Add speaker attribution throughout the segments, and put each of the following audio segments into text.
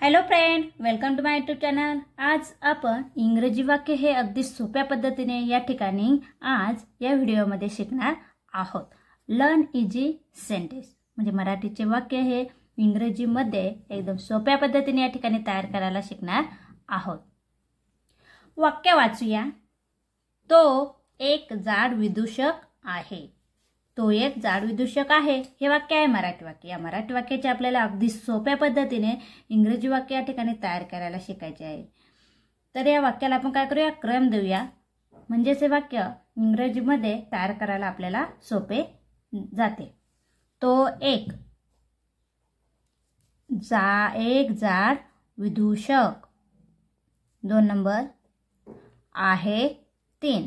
Speaker 1: hello friend welcome to my YouTube channel आज आपण इंग्रजी वाक्य हे अगदी सोप्या पद्धतीने या ठिकाणी आज या व्हिडिओमध्ये शिकणार आहोत लर्न इजी सेंटेन्स म्हणजे मराठीचे वाक्य हे इंग्रजीमध्ये एकदम सोप्या पद्धतीने या ठिकाणी तयार करायला शिकणार आहोत वाक्य वाचूया तो एक जाड विदूषक आहे तो एक जाड विदूषक आहे हे वाक्य आहे मराठी वाक्य या मराठी वाक्याचे आपल्याला अगदी सोप्या पद्धतीने इंग्रजी वाक्य या ठिकाणी तयार करायला शिकायचे आहे तर या वाक्याला आपण काय करूया क्रम देऊया म्हणजेच हे वाक्य इंग्रजीमध्ये तयार करायला आपल्याला सोपे जाते तो एक जा एक जाड विदूषक दोन नंबर आहे तीन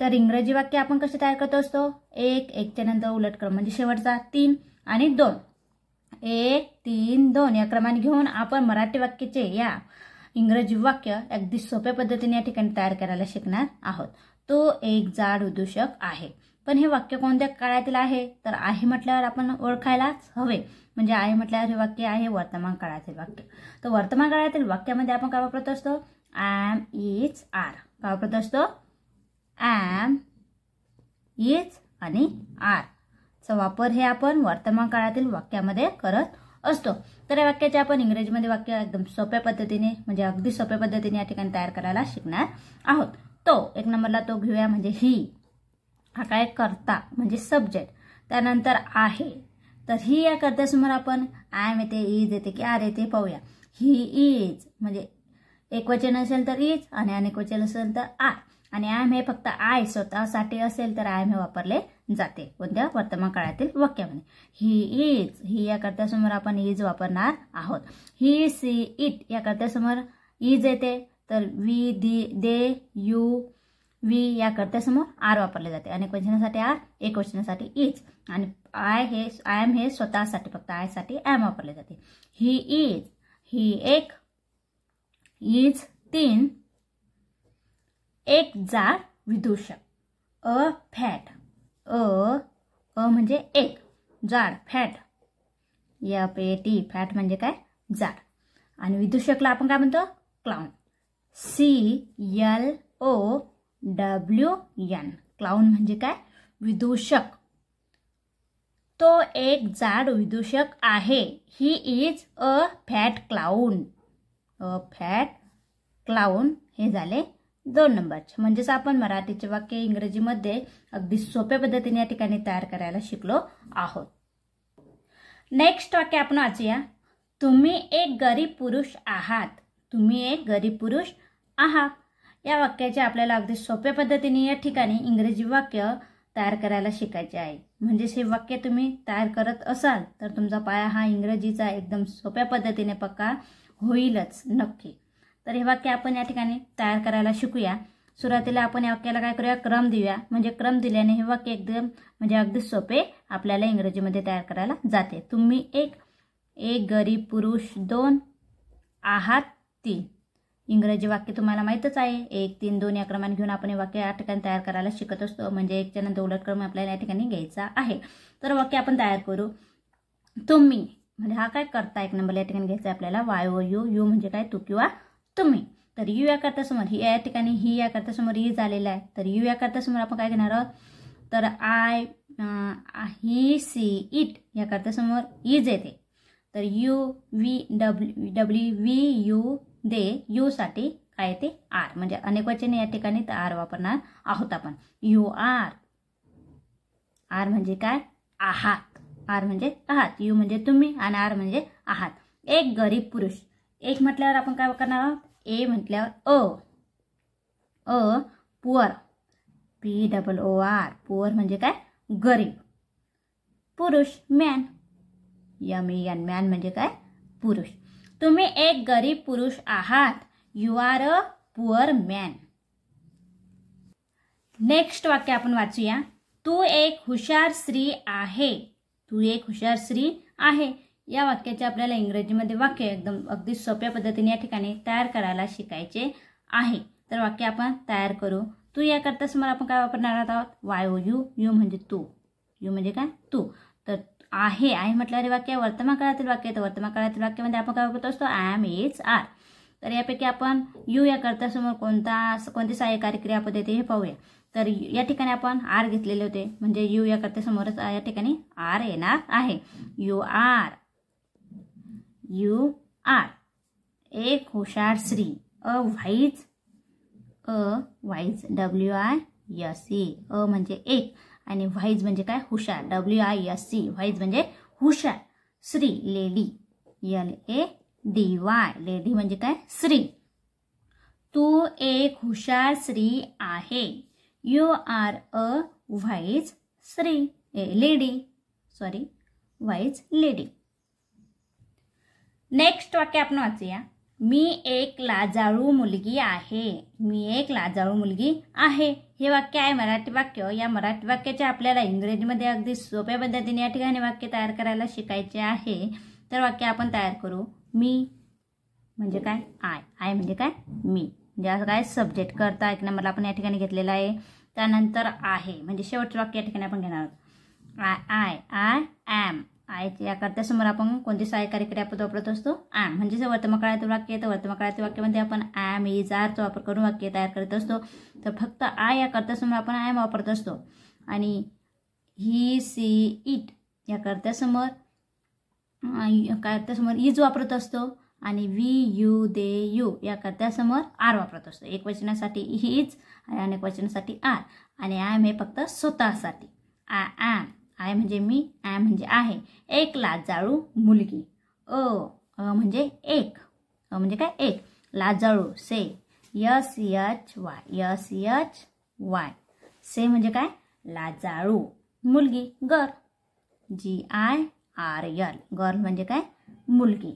Speaker 1: तर इंग्रजी वाक्य आपण कसे तयार करत असतो एक एकच्या नंतर उलट क्रम म्हणजे शेवटचा तीन आणि दोन एक तीन दोन या क्रमाने घेऊन आपण मराठी वाक्याचे या इंग्रजी वाक्य अगदी सोप्या पद्धतीने या ठिकाणी तयार करायला शिकणार आहोत तो एक जाड उद्दूषक आहे पण हे वाक्य कोणत्या काळातील आहे तर आहे म्हटल्यावर आपण ओळखायलाच हवे म्हणजे आहे म्हटल्यावर हे वाक्य आहे वर्तमान काळातील वाक्य तर वर्तमान काळातील वाक्यामध्ये आपण काय वापरत असतो आय एम इच आर काय वापरत असतो ॲम इज आणि आर चा वापर हे आपण वर्तमान काळातील वाक्यामध्ये करत असतो तर या वाक्याचे आपण इंग्रजीमध्ये वाक्य एकदम सोप्या पद्धतीने म्हणजे अगदी सोप्या पद्धतीने या ठिकाणी तयार करायला शिकणार आहोत तो एक नंबरला तो घेऊया म्हणजे ही हा काय करता म्हणजे सब्जेक्ट त्यानंतर आहे तर ही या करत्यासमोर आपण आय येते इज येते की आर येते पाहूया ही इज म्हणजे एक वचन असेल तर इज आणि अनेक वचन असेल तर आर आणि एम हे फक्त आय स्वतःसाठी असेल तर आयम हे वापरले जाते कोणत्या वर्तमान काळातील वाक्यामध्ये ही इज ही या कर्त्यासमोर आपण इज वापरणार आहोत ही सी इट या कर्त्यासमोर इज येते तर we the they you we या कर्त्यासमोर आर वापरले जाते अनेक वचनासाठी आर एक वचनासाठी इज आणि आय हे आय एम हे स्वतःसाठी फक्त आयसाठी एम वापरले जाते ही इज ही एक इज तीन एक जाड विदूषक अ फॅट अ अ म्हणजे एक जाड फॅट या ए टी फॅट म्हणजे काय जाड आणि विदूषकला आपण काय म्हणतो clown C L O W N clown म्हणजे काय विदूषक तो एक जाड विदूषक आहे he is a fat clown a fat clown हे झाले दोन नंबरचे म्हणजेच आपण मराठीचे वाक्य इंग्रजीमध्ये अगदी सोप्या पद्धतीने या ठिकाणी तयार करायला शिकलो आहोत नेक्स्ट वाक्य आपण वाचूया तुम्ही एक गरीब पुरुष आहात तुम्ही एक गरीब पुरुष आहात या वाक्याचे आपल्याला अगदी सोप्या पद्धतीने या ठिकाणी इंग्रजी वाक्य तयार करायला शिकायचे आहे म्हणजेच हे वाक्य तुम्ही तयार करत असाल तर तुमचा पाया हा इंग्रजीचा एकदम सोप्या पद्धतीने पक्का होईलच नक्की तर हे वाक्य आपण या ठिकाणी तयार करायला शिकूया सुरुवातीला आपण या वाक्याला काय करूया क्रम देऊया म्हणजे क्रम दिल्याने हे वाक्य एकदम म्हणजे अगदी सोपे आपल्याला इंग्रजीमध्ये तयार करायला जाते तुम्ही एक एक गरीब पुरुष दोन आहात तीन इंग्रजी वाक्य तुम्हाला माहीतच आहे एक तीन दोन या क्रमाने घेऊन आपण हे वाक्य या ठिकाणी तयार करायला शिकत असतो म्हणजे एकच्या नंतर उलट क्रम आपल्याला या ठिकाणी घ्यायचा आहे तर वाक्य आपण तयार करू तुम्ही म्हणजे हा काय करता एक नंबर या ठिकाणी घ्यायचा आपल्याला वाय ओ यू यू म्हणजे काय तू किंवा तुम्ही तर यू या कर्तासमोर ही या ठिकाणी ही या कर्तासमोर ही झालेला आहे तर यू या कर्तासमोर आपण काय घेणार आहोत तर आय ही सी इट या कर्तासमोर इज येते तर you we W W we you they you साठी काय येते आर म्हणजे अनेक वचन या ठिकाणी तर आर वापरणार आहोत आपण यू आर आर म्हणजे काय आहात आर म्हणजे आहात यू म्हणजे तुम्ही आणि आर म्हणजे आहात एक गरीब पुरुष एक म्हटल्यावर आपण काय करणार आहोत ए म्हटल्यावर a a poor P double O R poor म्हणजे काय गरीब पुरुष मॅन यम एन मॅन म्हणजे काय पुरुष तुम्ही एक गरीब पुरुष आहात you are a poor man next वाक्य आपण वाचूया तू एक हुशार स्त्री आहे तू एक हुशार स्त्री आहे या वाक्याचे आपल्याला इंग्रजीमध्ये वाक्य एकदम अगदी सोप्या पद्धतीने या ठिकाणी तयार करायला शिकायचे आहे तर वाक्य आपण तयार करू तू याकरता समोर आपण काय वापरणार आहोत वाय ओ यू यू म्हणजे तू यू म्हणजे काय तू तर आहे आहे म्हटलं अरे वाक्य वर्तमान काळातील वाक्य तर वर्तमान काळातील वाक्यामध्ये आपण काय वापरत असतो आय एम इज आर तर यापैकी आपण यू या समोर कोणता कोणती सहाय्य कार्यक्रिया पद्धती हे पाहूया तर या ठिकाणी आपण आर घेतलेले होते म्हणजे यू या समोरच या ठिकाणी आर येणार आहे यू आर यू आर एक हुशार श्री a wise a wise W I S E a म्हणजे एक आणि व्हाईज म्हणजे काय हुशार W I S C wise म्हणजे हुशार श्री lady L A D Y lady म्हणजे काय श्री तू एक हुशार स्त्री आहे यू आर अ व्हाईज स्त्री a lady sorry wise lady next वाक्य आपण वाचूया मी एक लाजाळू मुलगी आहे मी एक लाजाळू मुलगी आहे हे वाक्य आहे मराठी वाक्य या मराठी वाक्याचे आपल्याला इंग्रजीमध्ये अगदी सोप्या पद्धतीने या ठिकाणी वाक्य तयार करायला शिकायचे आहे तर वाक्य आपण तयार करू मी म्हणजे काय आय आय म्हणजे काय मी म्हणजे असं काय सब्जेक्ट करता एक नंबरला आपण या ठिकाणी घेतलेला आहे त्यानंतर आहे म्हणजे शेवटचं वाक्य या ठिकाणी आपण घेणार आहोत I I I am I या कर्त्यासमोर आपण कोणती सहाय्य आपण वापरत असतो आ म्हणजे वर्तमकाळातील वाक्य आहे तर वर्तमकाळातील वाक्यामध्ये आपण आय इज आरचा वापर करून वाक्य तयार करत असतो तर फक्त आय या कर्त्यासमोर आपण आय वापरत असतो आणि ही सी इट या कर्त्यासमोर कर्त्यासमोर इज वापरत असतो आणि वी यू दे यू या कर्त्यासमोर आर वापरत असतो एक वचनासाठी हीच आणि अनेक वचनासाठी आर आणि आय हे फक्त स्वतःसाठी आ ॲम आय म्हणजे मी आय म्हणजे आहे एक लाजाळू मुलगी अ अ म्हणजे एक अ म्हणजे काय एक लाजाळू shy S H Y S H Y shy म्हणजे काय लाजाळू मुलगी girl G I R L girl म्हणजे काय मुलगी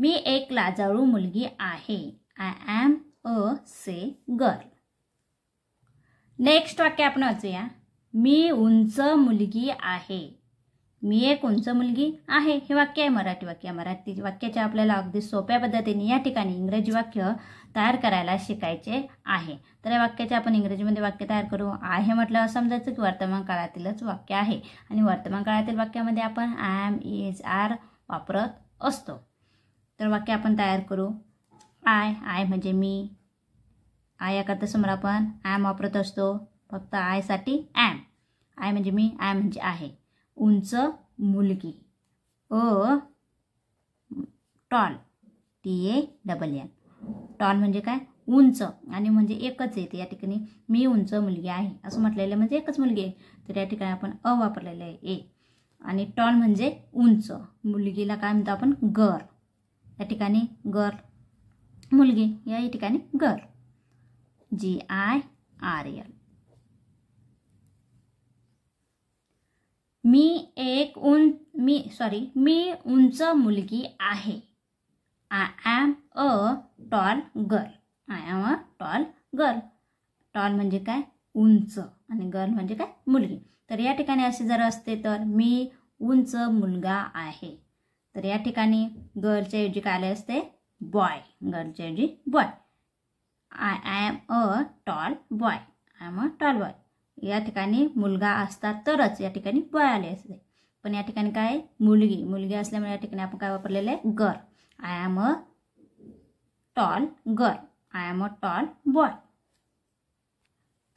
Speaker 1: मी एक लाजाळू मुलगी आहे I am a shy girl next वाक्य आपण वाचूया मी उंच मुलगी आहे मी एक उंच मुलगी आहे हे वाक्य आहे मराठी वाक्य मराठी वाक्याच्या आपल्याला अगदी सोप्या पद्धतीने या ठिकाणी इंग्रजी वाक्य तयार करायला शिकायचे आहे तर या वाक्याचे आपण इंग्रजीमध्ये वाक्य तयार करू आहे म्हटलं असं समजायचं की वर्तमान काळातीलच वाक्य आहे आणि वर्तमान काळातील वाक्यामध्ये आपण आय एम इज आर वापरत असतो तर वाक्य आपण तयार करू आय आय म्हणजे मी आय याकरता समोर आपण ॲम वापरत असतो फक्त आयसाठी ॲम आय म्हणजे मी आय म्हणजे आहे उंच मुलगी a tall T A double N tall म्हणजे काय उंच आणि म्हणजे एकच येते या ठिकाणी मी उंच मुलगी आहे असं म्हटलेलं म्हणजे एकच मुलगी आहे तर या ठिकाणी आपण अ वापरलेलं आहे ए आणि टॉल म्हणजे उंच मुलगीला काय म्हणतो आपण गर या ठिकाणी गर मुलगी या ठिकाणी girl G I R L मी एक उंच मी सॉरी मी उंच मुलगी आहे I am a tall girl I am a tall girl tall म्हणजे काय उंच आणि गर्ल म्हणजे काय मुलगी तर या ठिकाणी असे जर असते तर मी उंच मुलगा आहे तर या ठिकाणी गर्लच्या ऐवजी काय आले असते बॉय गर्लच्या ऐवजी boy I I a tall boy I am a tall boy या ठिकाणी मुलगा असता तरच या ठिकाणी बॉय आले असते पण या ठिकाणी काय मुलगी मुलगी असल्यामुळे या ठिकाणी आपण काय वापरलेलं आहे girl I am a tall girl I am a tall boy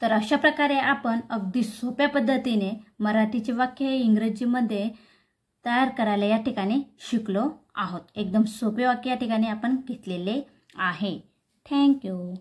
Speaker 1: तर अशा प्रकारे आपण अगदी सोप्या पद्धतीने मराठीचे वाक्य हे इंग्रजीमध्ये तयार करायला या ठिकाणी शिकलो आहोत एकदम सोपे वाक्य या ठिकाणी आपण घेतलेले आहे थँक्यू